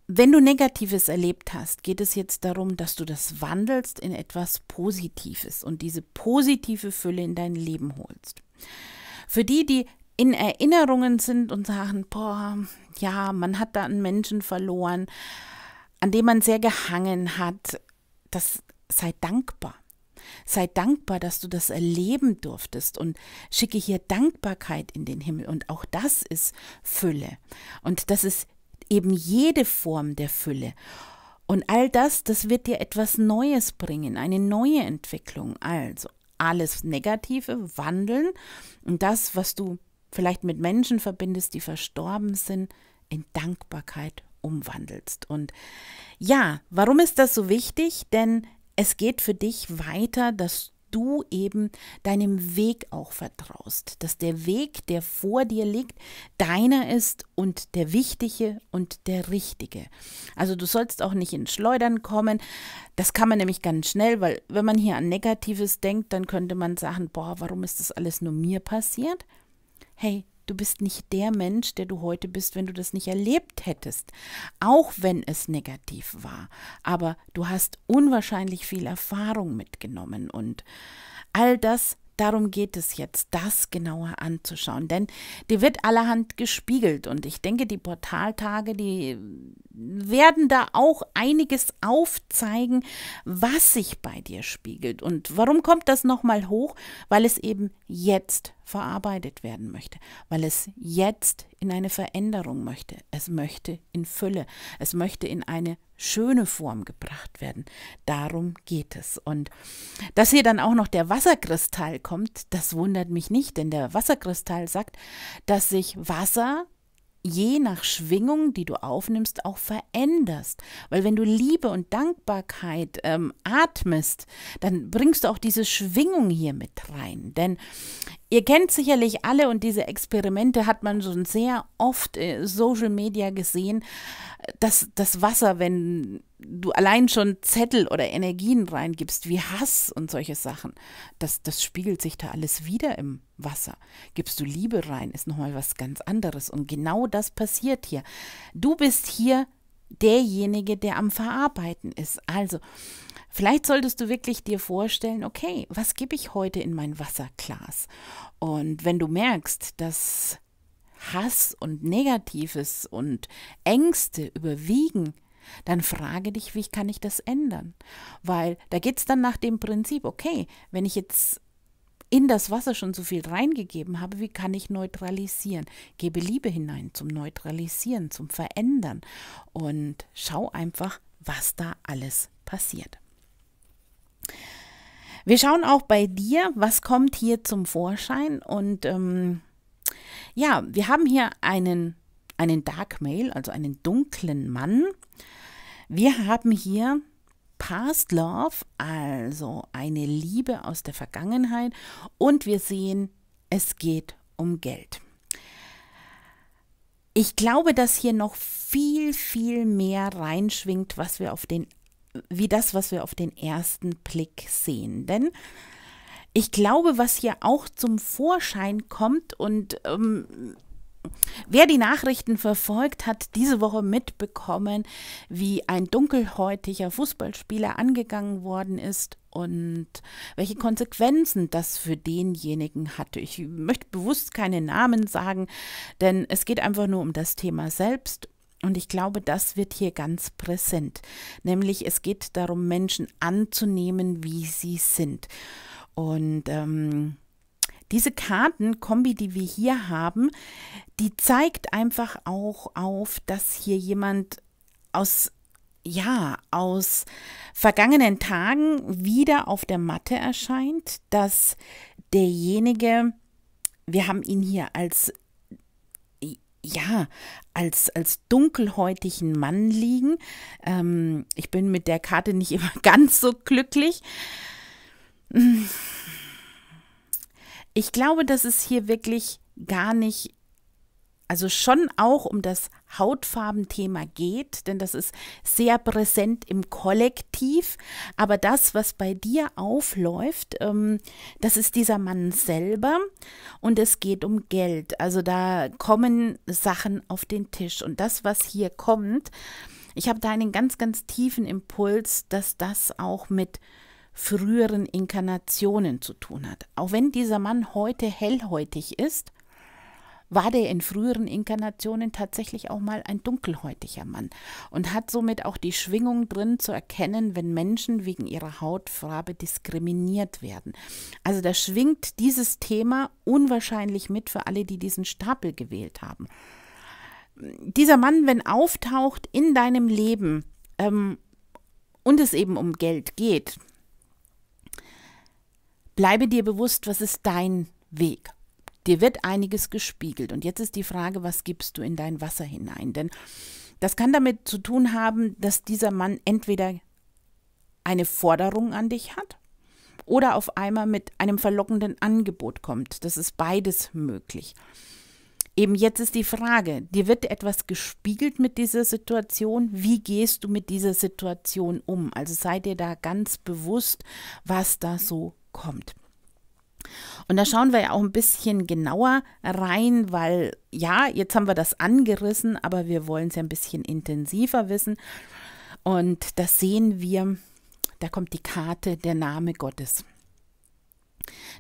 wenn du Negatives erlebt hast, geht es jetzt darum, dass du das wandelst in etwas Positives und diese positive Fülle in dein Leben holst. Für die, die in Erinnerungen sind und sagen, boah, ja, man hat da einen Menschen verloren, an dem man sehr gehangen hat, das sei dankbar. Sei dankbar, dass du das erleben durftest und schicke hier Dankbarkeit in den Himmel. Und auch das ist Fülle. Und das ist eben jede Form der Fülle. Und all das, das wird dir etwas Neues bringen, eine neue Entwicklung. Also alles Negative wandeln und das, was du vielleicht mit Menschen verbindest, die verstorben sind, in Dankbarkeit umwandelst. Und ja, warum ist das so wichtig? Denn es geht für dich weiter, dass du eben deinem Weg auch vertraust, dass der Weg, der vor dir liegt, deiner ist und der wichtige und der richtige. Also du sollst auch nicht in Schleudern kommen. Das kann man nämlich ganz schnell, weil wenn man hier an Negatives denkt, dann könnte man sagen, boah, warum ist das alles nur mir passiert? Hey, Du bist nicht der Mensch, der du heute bist, wenn du das nicht erlebt hättest, auch wenn es negativ war. Aber du hast unwahrscheinlich viel Erfahrung mitgenommen und all das Darum geht es jetzt, das genauer anzuschauen, denn dir wird allerhand gespiegelt und ich denke, die Portaltage, die werden da auch einiges aufzeigen, was sich bei dir spiegelt. Und warum kommt das nochmal hoch? Weil es eben jetzt verarbeitet werden möchte, weil es jetzt in eine Veränderung möchte. Es möchte in Fülle, es möchte in eine schöne Form gebracht werden. Darum geht es. Und dass hier dann auch noch der Wasserkristall kommt, das wundert mich nicht, denn der Wasserkristall sagt, dass sich Wasser je nach Schwingung, die du aufnimmst, auch veränderst. Weil wenn du Liebe und Dankbarkeit ähm, atmest, dann bringst du auch diese Schwingung hier mit rein. Denn ihr kennt sicherlich alle und diese Experimente hat man schon sehr oft in äh, Social Media gesehen, dass das Wasser, wenn du allein schon Zettel oder Energien reingibst, wie Hass und solche Sachen, das, das spiegelt sich da alles wieder im Wasser. Gibst du Liebe rein, ist nochmal was ganz anderes. Und genau das passiert hier. Du bist hier derjenige, der am Verarbeiten ist. Also, vielleicht solltest du wirklich dir vorstellen, okay, was gebe ich heute in mein Wasserglas? Und wenn du merkst, dass Hass und Negatives und Ängste überwiegen, dann frage dich, wie kann ich das ändern? Weil da geht es dann nach dem Prinzip, okay, wenn ich jetzt in das Wasser schon so viel reingegeben habe, wie kann ich neutralisieren? Gebe Liebe hinein zum Neutralisieren, zum Verändern und schau einfach, was da alles passiert. Wir schauen auch bei dir, was kommt hier zum Vorschein und ähm, ja, wir haben hier einen einen Dark Male, also einen dunklen Mann. Wir haben hier Past Love, also eine Liebe aus der Vergangenheit und wir sehen, es geht um Geld. Ich glaube, dass hier noch viel, viel mehr reinschwingt, was wir auf den, wie das, was wir auf den ersten Blick sehen. Denn ich glaube, was hier auch zum Vorschein kommt und ähm, Wer die Nachrichten verfolgt, hat diese Woche mitbekommen, wie ein dunkelhäutiger Fußballspieler angegangen worden ist und welche Konsequenzen das für denjenigen hatte. Ich möchte bewusst keine Namen sagen, denn es geht einfach nur um das Thema selbst. Und ich glaube, das wird hier ganz präsent. Nämlich es geht darum, Menschen anzunehmen, wie sie sind. Und ähm, diese Kartenkombi, die wir hier haben, die zeigt einfach auch auf, dass hier jemand aus ja, aus vergangenen Tagen wieder auf der Matte erscheint, dass derjenige, wir haben ihn hier als ja, als, als dunkelhäutigen Mann liegen. Ähm, ich bin mit der Karte nicht immer ganz so glücklich. Ich glaube, dass es hier wirklich gar nicht, also schon auch um das Hautfarbenthema geht, denn das ist sehr präsent im Kollektiv. Aber das, was bei dir aufläuft, ähm, das ist dieser Mann selber und es geht um Geld. Also da kommen Sachen auf den Tisch und das, was hier kommt, ich habe da einen ganz, ganz tiefen Impuls, dass das auch mit früheren Inkarnationen zu tun hat. Auch wenn dieser Mann heute hellhäutig ist, war der in früheren Inkarnationen tatsächlich auch mal ein dunkelhäutiger Mann und hat somit auch die Schwingung drin zu erkennen, wenn Menschen wegen ihrer Hautfarbe diskriminiert werden. Also da schwingt dieses Thema unwahrscheinlich mit für alle, die diesen Stapel gewählt haben. Dieser Mann, wenn auftaucht in deinem Leben ähm, und es eben um Geld geht, bleibe dir bewusst, was ist dein Weg. Dir wird einiges gespiegelt. Und jetzt ist die Frage, was gibst du in dein Wasser hinein? Denn das kann damit zu tun haben, dass dieser Mann entweder eine Forderung an dich hat oder auf einmal mit einem verlockenden Angebot kommt. Das ist beides möglich. Eben jetzt ist die Frage, dir wird etwas gespiegelt mit dieser Situation. Wie gehst du mit dieser Situation um? Also sei dir da ganz bewusst, was da so kommt. Und da schauen wir ja auch ein bisschen genauer rein, weil ja, jetzt haben wir das angerissen, aber wir wollen es ja ein bisschen intensiver wissen. Und da sehen wir, da kommt die Karte, der Name Gottes.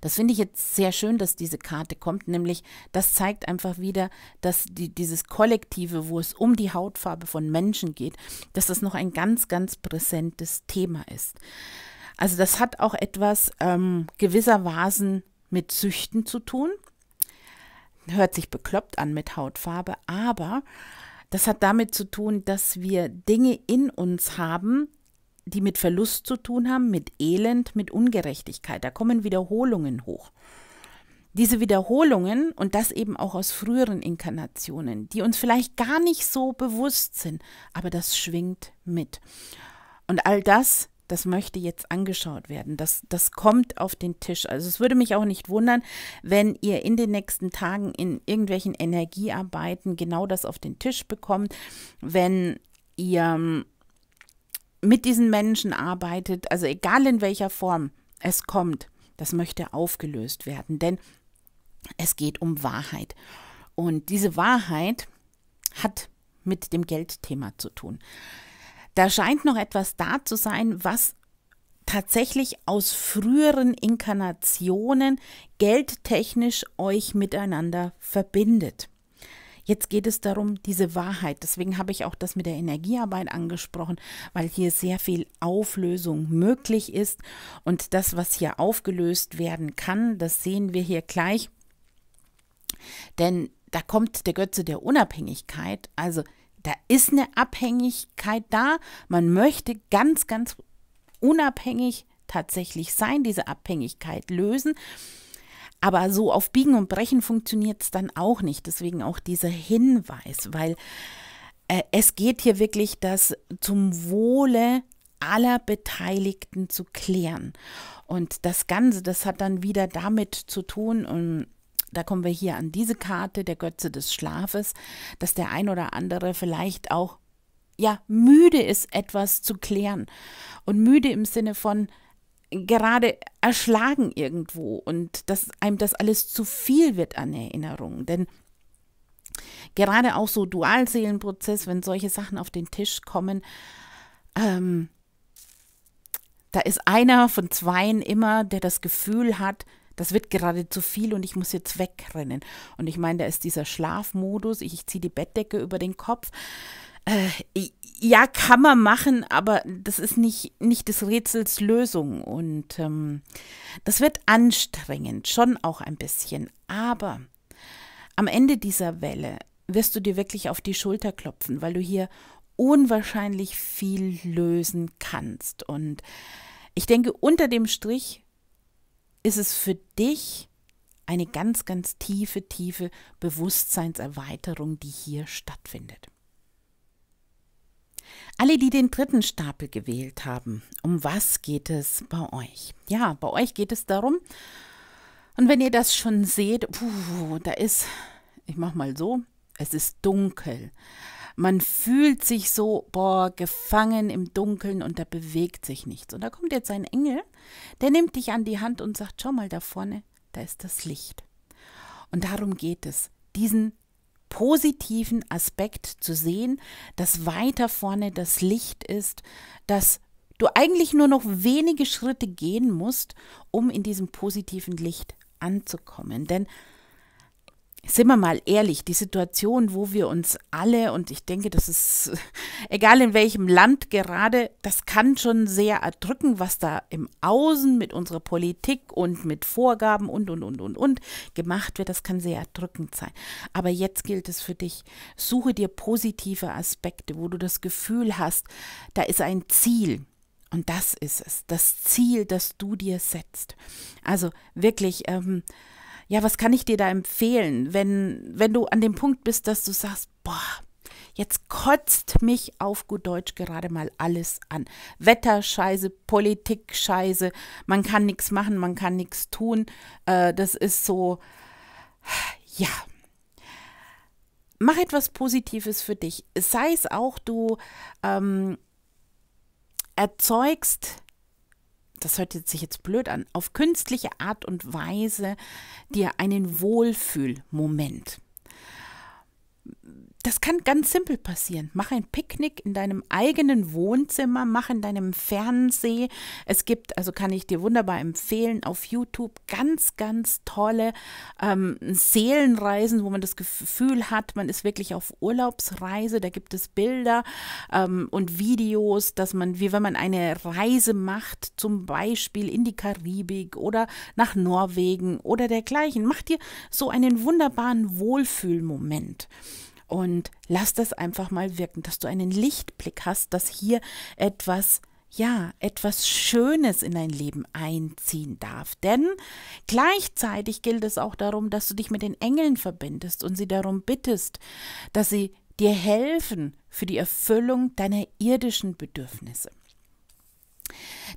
Das finde ich jetzt sehr schön, dass diese Karte kommt, nämlich das zeigt einfach wieder, dass die, dieses Kollektive, wo es um die Hautfarbe von Menschen geht, dass das noch ein ganz, ganz präsentes Thema ist. Also das hat auch etwas ähm, gewissermaßen mit Süchten zu tun. Hört sich bekloppt an mit Hautfarbe, aber das hat damit zu tun, dass wir Dinge in uns haben, die mit Verlust zu tun haben, mit Elend, mit Ungerechtigkeit. Da kommen Wiederholungen hoch. Diese Wiederholungen und das eben auch aus früheren Inkarnationen, die uns vielleicht gar nicht so bewusst sind, aber das schwingt mit. Und all das das möchte jetzt angeschaut werden. Das, das kommt auf den Tisch. Also es würde mich auch nicht wundern, wenn ihr in den nächsten Tagen in irgendwelchen Energiearbeiten genau das auf den Tisch bekommt, wenn ihr ähm, mit diesen Menschen arbeitet, also egal in welcher Form es kommt, das möchte aufgelöst werden, denn es geht um Wahrheit. Und diese Wahrheit hat mit dem Geldthema zu tun. Da scheint noch etwas da zu sein, was tatsächlich aus früheren Inkarnationen geldtechnisch euch miteinander verbindet. Jetzt geht es darum, diese Wahrheit, deswegen habe ich auch das mit der Energiearbeit angesprochen, weil hier sehr viel Auflösung möglich ist und das, was hier aufgelöst werden kann, das sehen wir hier gleich. Denn da kommt der Götze der Unabhängigkeit, also da ist eine Abhängigkeit da. Man möchte ganz, ganz unabhängig tatsächlich sein, diese Abhängigkeit lösen. Aber so auf Biegen und Brechen funktioniert es dann auch nicht. Deswegen auch dieser Hinweis, weil äh, es geht hier wirklich das zum Wohle aller Beteiligten zu klären. Und das Ganze, das hat dann wieder damit zu tun, um, ähm, da kommen wir hier an diese Karte, der Götze des Schlafes, dass der ein oder andere vielleicht auch ja müde ist, etwas zu klären und müde im Sinne von gerade erschlagen irgendwo und dass einem das alles zu viel wird an Erinnerungen, denn gerade auch so Dualseelenprozess, wenn solche Sachen auf den Tisch kommen, ähm, da ist einer von zweien immer, der das Gefühl hat, das wird gerade zu viel und ich muss jetzt wegrennen. Und ich meine, da ist dieser Schlafmodus, ich, ich ziehe die Bettdecke über den Kopf. Äh, ja, kann man machen, aber das ist nicht, nicht des Rätsels Lösung. Und ähm, das wird anstrengend, schon auch ein bisschen. Aber am Ende dieser Welle wirst du dir wirklich auf die Schulter klopfen, weil du hier unwahrscheinlich viel lösen kannst. Und ich denke, unter dem Strich ist es für dich eine ganz, ganz tiefe, tiefe Bewusstseinserweiterung, die hier stattfindet. Alle, die den dritten Stapel gewählt haben, um was geht es bei euch? Ja, bei euch geht es darum, und wenn ihr das schon seht, puh, da ist, ich mach mal so, es ist dunkel. Man fühlt sich so, boah, gefangen im Dunkeln und da bewegt sich nichts. Und da kommt jetzt ein Engel, der nimmt dich an die Hand und sagt, schau mal da vorne, da ist das Licht. Und darum geht es, diesen positiven Aspekt zu sehen, dass weiter vorne das Licht ist, dass du eigentlich nur noch wenige Schritte gehen musst, um in diesem positiven Licht anzukommen. Denn sind wir mal ehrlich, die Situation, wo wir uns alle, und ich denke, das ist egal in welchem Land gerade, das kann schon sehr erdrücken, was da im Außen mit unserer Politik und mit Vorgaben und, und, und, und, und gemacht wird, das kann sehr erdrückend sein. Aber jetzt gilt es für dich, suche dir positive Aspekte, wo du das Gefühl hast, da ist ein Ziel, und das ist es, das Ziel, das du dir setzt. Also wirklich ähm, ja, was kann ich dir da empfehlen, wenn, wenn du an dem Punkt bist, dass du sagst, boah, Jetzt kotzt mich auf gut Deutsch gerade mal alles an. Wetter scheiße, Politik scheiße, man kann nichts machen, man kann nichts tun. Äh, das ist so, ja. Mach etwas Positives für dich. Sei es auch, du ähm, erzeugst das hört sich jetzt blöd an, auf künstliche Art und Weise dir einen Wohlfühlmoment das kann ganz simpel passieren. Mach ein Picknick in deinem eigenen Wohnzimmer, mach in deinem Fernseh. Es gibt, also kann ich dir wunderbar empfehlen, auf YouTube ganz, ganz tolle ähm, Seelenreisen, wo man das Gefühl hat, man ist wirklich auf Urlaubsreise. Da gibt es Bilder ähm, und Videos, dass man, wie wenn man eine Reise macht, zum Beispiel in die Karibik oder nach Norwegen oder dergleichen. Mach dir so einen wunderbaren Wohlfühlmoment. Und lass das einfach mal wirken, dass du einen Lichtblick hast, dass hier etwas ja, etwas Schönes in dein Leben einziehen darf. Denn gleichzeitig gilt es auch darum, dass du dich mit den Engeln verbindest und sie darum bittest, dass sie dir helfen für die Erfüllung deiner irdischen Bedürfnisse.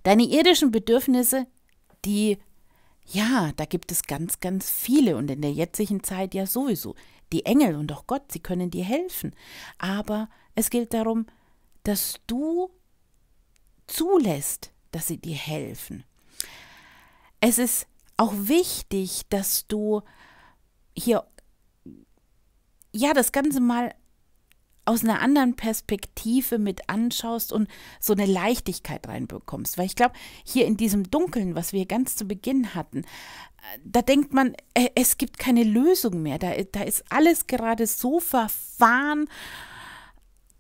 Deine irdischen Bedürfnisse, die, ja, da gibt es ganz, ganz viele und in der jetzigen Zeit ja sowieso die Engel und auch Gott, sie können dir helfen. Aber es gilt darum, dass du zulässt, dass sie dir helfen. Es ist auch wichtig, dass du hier ja das Ganze mal aus einer anderen Perspektive mit anschaust und so eine Leichtigkeit reinbekommst. Weil ich glaube, hier in diesem Dunkeln, was wir ganz zu Beginn hatten, äh, da denkt man, äh, es gibt keine Lösung mehr. Da, da ist alles gerade so verfahren,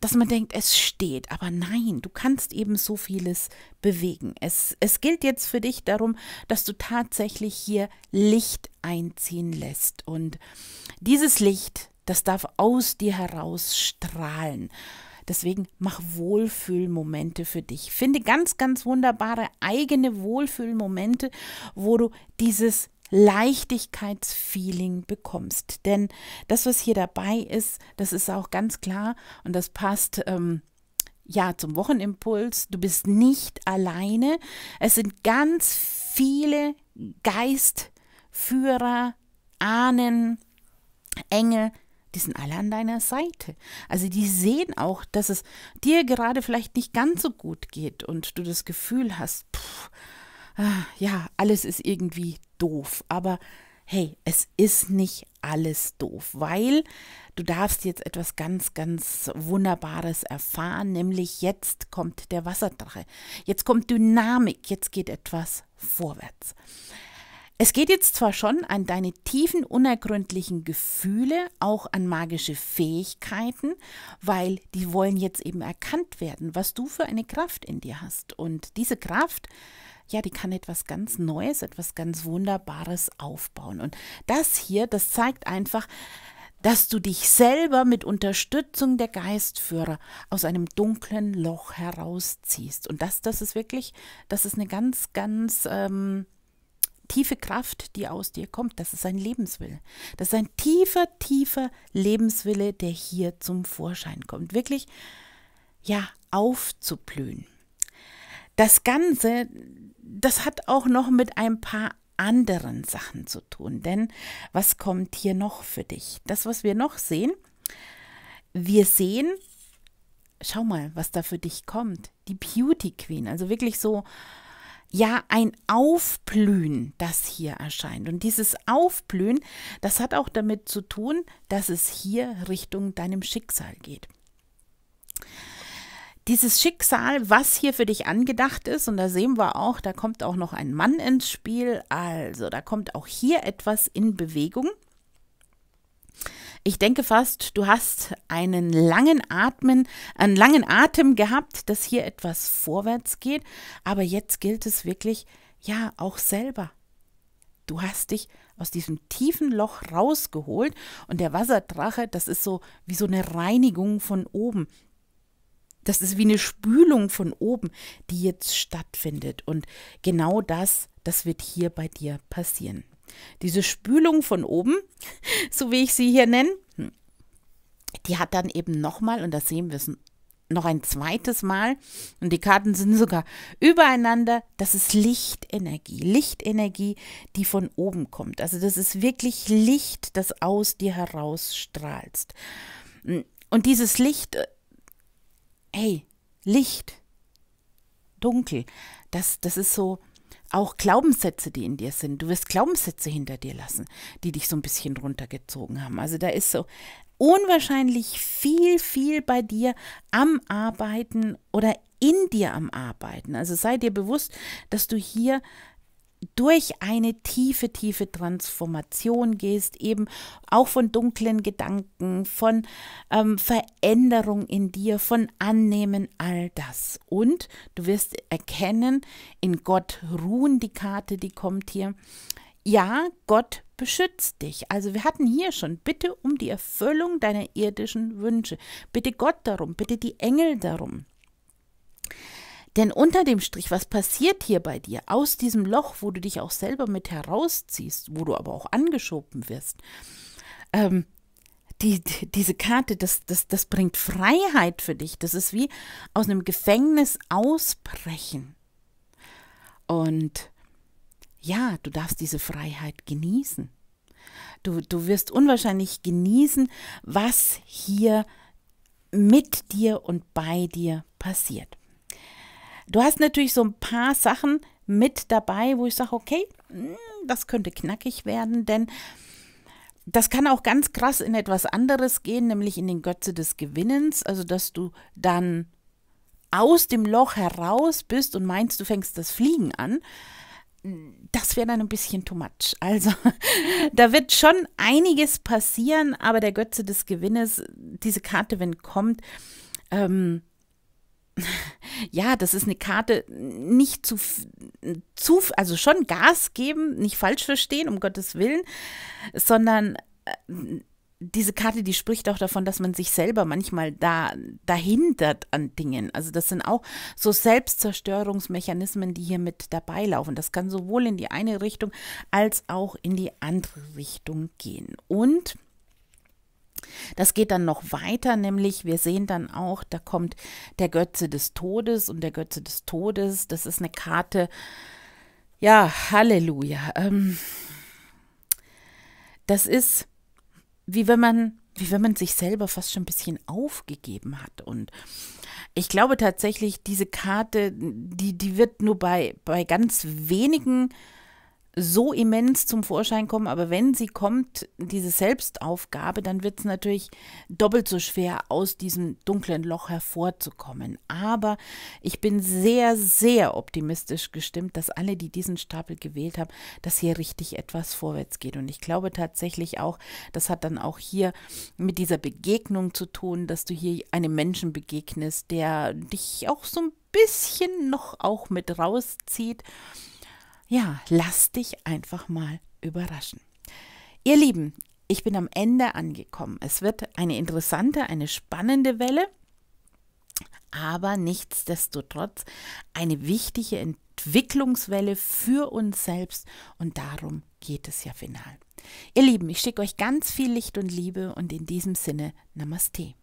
dass man denkt, es steht. Aber nein, du kannst eben so vieles bewegen. Es, es gilt jetzt für dich darum, dass du tatsächlich hier Licht einziehen lässt. Und dieses Licht, das darf aus dir heraus strahlen. Deswegen mach Wohlfühlmomente für dich. Finde ganz, ganz wunderbare eigene Wohlfühlmomente, wo du dieses Leichtigkeitsfeeling bekommst. Denn das, was hier dabei ist, das ist auch ganz klar und das passt. Ähm, ja, zum Wochenimpuls. Du bist nicht alleine. Es sind ganz viele Geistführer, Ahnen, Engel, die sind alle an deiner Seite. Also die sehen auch, dass es dir gerade vielleicht nicht ganz so gut geht und du das Gefühl hast, pff, ah, ja, alles ist irgendwie doof, aber hey, es ist nicht alles doof, weil du darfst jetzt etwas ganz, ganz Wunderbares erfahren, nämlich jetzt kommt der Wasserdrache, jetzt kommt Dynamik, jetzt geht etwas vorwärts. Es geht jetzt zwar schon an deine tiefen, unergründlichen Gefühle, auch an magische Fähigkeiten, weil die wollen jetzt eben erkannt werden, was du für eine Kraft in dir hast. Und diese Kraft, ja, die kann etwas ganz Neues, etwas ganz Wunderbares aufbauen. Und das hier, das zeigt einfach, dass du dich selber mit Unterstützung der Geistführer aus einem dunklen Loch herausziehst. Und das, das ist wirklich, das ist eine ganz, ganz... Ähm, tiefe Kraft, die aus dir kommt. Das ist ein Lebenswille. Das ist ein tiefer, tiefer Lebenswille, der hier zum Vorschein kommt. Wirklich, ja, aufzublühen. Das Ganze, das hat auch noch mit ein paar anderen Sachen zu tun. Denn was kommt hier noch für dich? Das, was wir noch sehen, wir sehen, schau mal, was da für dich kommt. Die Beauty Queen, also wirklich so ja ein Aufblühen, das hier erscheint. Und dieses Aufblühen, das hat auch damit zu tun, dass es hier Richtung deinem Schicksal geht. Dieses Schicksal, was hier für dich angedacht ist, und da sehen wir auch, da kommt auch noch ein Mann ins Spiel, also da kommt auch hier etwas in Bewegung. Ich denke fast, du hast einen langen Atmen, einen langen Atem gehabt, dass hier etwas vorwärts geht, aber jetzt gilt es wirklich, ja, auch selber. Du hast dich aus diesem tiefen Loch rausgeholt und der Wasserdrache, das ist so wie so eine Reinigung von oben. Das ist wie eine Spülung von oben, die jetzt stattfindet. Und genau das, das wird hier bei dir passieren. Diese Spülung von oben, so wie ich sie hier nenne, hm, die hat dann eben nochmal, und das sehen wir noch ein zweites Mal, und die Karten sind sogar übereinander, das ist Lichtenergie. Lichtenergie, die von oben kommt. Also das ist wirklich Licht, das aus dir herausstrahlst. Hm, und dieses Licht, äh, hey, Licht, dunkel, das, das ist so, auch Glaubenssätze, die in dir sind. Du wirst Glaubenssätze hinter dir lassen, die dich so ein bisschen runtergezogen haben. Also da ist so unwahrscheinlich viel, viel bei dir am Arbeiten oder in dir am Arbeiten. Also sei dir bewusst, dass du hier durch eine tiefe, tiefe Transformation gehst, eben auch von dunklen Gedanken, von ähm, Veränderung in dir, von Annehmen, all das. Und du wirst erkennen, in Gott ruhen die Karte, die kommt hier. Ja, Gott beschützt dich. Also wir hatten hier schon, bitte um die Erfüllung deiner irdischen Wünsche. Bitte Gott darum, bitte die Engel darum. Denn unter dem Strich, was passiert hier bei dir aus diesem Loch, wo du dich auch selber mit herausziehst, wo du aber auch angeschoben wirst, ähm, die, die, diese Karte, das, das, das bringt Freiheit für dich. Das ist wie aus einem Gefängnis ausbrechen. Und ja, du darfst diese Freiheit genießen. Du, du wirst unwahrscheinlich genießen, was hier mit dir und bei dir passiert. Du hast natürlich so ein paar Sachen mit dabei, wo ich sage, okay, hm, das könnte knackig werden, denn das kann auch ganz krass in etwas anderes gehen, nämlich in den Götze des Gewinnens, also dass du dann aus dem Loch heraus bist und meinst, du fängst das Fliegen an. Das wäre dann ein bisschen too much. Also, da wird schon einiges passieren, aber der Götze des Gewinnes, diese Karte, wenn kommt, ähm, ja, das ist eine Karte, nicht zu, zu, also schon Gas geben, nicht falsch verstehen, um Gottes Willen, sondern äh, diese Karte, die spricht auch davon, dass man sich selber manchmal da dahintert an Dingen. Also das sind auch so Selbstzerstörungsmechanismen, die hier mit dabei laufen. Das kann sowohl in die eine Richtung als auch in die andere Richtung gehen. Und das geht dann noch weiter, nämlich wir sehen dann auch, da kommt der Götze des Todes und der Götze des Todes, das ist eine Karte, ja, Halleluja. Ähm, das ist wie wenn man wie wenn man sich selber fast schon ein bisschen aufgegeben hat. Und ich glaube tatsächlich, diese Karte, die, die wird nur bei, bei ganz wenigen äh, so immens zum Vorschein kommen, aber wenn sie kommt, diese Selbstaufgabe, dann wird es natürlich doppelt so schwer, aus diesem dunklen Loch hervorzukommen. Aber ich bin sehr, sehr optimistisch gestimmt, dass alle, die diesen Stapel gewählt haben, dass hier richtig etwas vorwärts geht. Und ich glaube tatsächlich auch, das hat dann auch hier mit dieser Begegnung zu tun, dass du hier einem Menschen begegnest, der dich auch so ein bisschen noch auch mit rauszieht ja, lass dich einfach mal überraschen. Ihr Lieben, ich bin am Ende angekommen. Es wird eine interessante, eine spannende Welle, aber nichtsdestotrotz eine wichtige Entwicklungswelle für uns selbst und darum geht es ja final. Ihr Lieben, ich schicke euch ganz viel Licht und Liebe und in diesem Sinne Namaste.